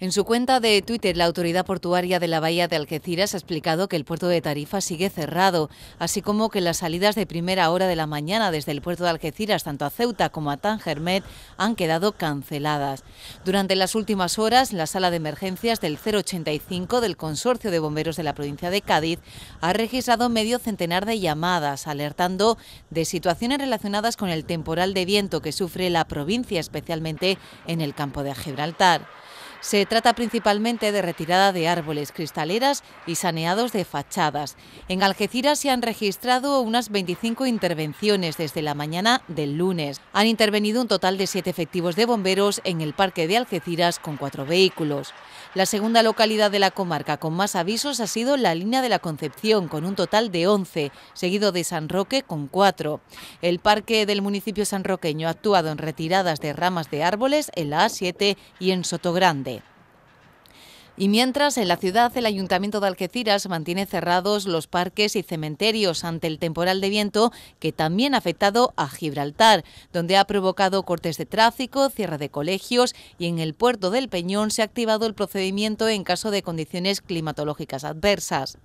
En su cuenta de Twitter, la autoridad portuaria de la bahía de Algeciras ha explicado que el puerto de Tarifa sigue cerrado, así como que las salidas de primera hora de la mañana desde el puerto de Algeciras, tanto a Ceuta como a Tangermet, han quedado canceladas. Durante las últimas horas, la sala de emergencias del 085 del Consorcio de Bomberos de la provincia de Cádiz ha registrado medio centenar de llamadas, alertando de situaciones relacionadas con el temporal de viento que sufre la provincia, especialmente en el campo de Gibraltar. Se trata principalmente de retirada de árboles, cristaleras y saneados de fachadas. En Algeciras se han registrado unas 25 intervenciones desde la mañana del lunes. Han intervenido un total de siete efectivos de bomberos en el parque de Algeciras con cuatro vehículos. La segunda localidad de la comarca con más avisos ha sido la línea de la Concepción, con un total de 11, seguido de San Roque con 4. El parque del municipio sanroqueño ha actuado en retiradas de ramas de árboles en la A7 y en Sotogrande. Y mientras, en la ciudad, el Ayuntamiento de Algeciras mantiene cerrados los parques y cementerios ante el temporal de viento que también ha afectado a Gibraltar, donde ha provocado cortes de tráfico, cierre de colegios y en el puerto del Peñón se ha activado el procedimiento en caso de condiciones climatológicas adversas.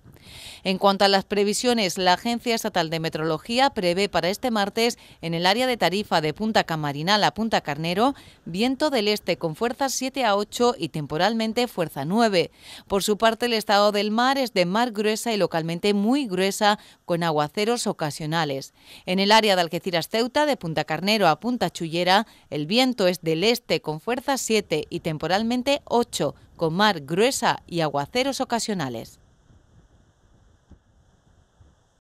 En cuanto a las previsiones, la Agencia Estatal de Metrología prevé para este martes en el área de Tarifa de Punta Camarinal a Punta Carnero viento del este con fuerzas 7 a 8 y temporalmente fuerza 9. Por su parte, el estado del mar es de mar gruesa y localmente muy gruesa con aguaceros ocasionales. En el área de Algeciras Ceuta de Punta Carnero a Punta Chullera el viento es del este con fuerza 7 y temporalmente 8 con mar gruesa y aguaceros ocasionales.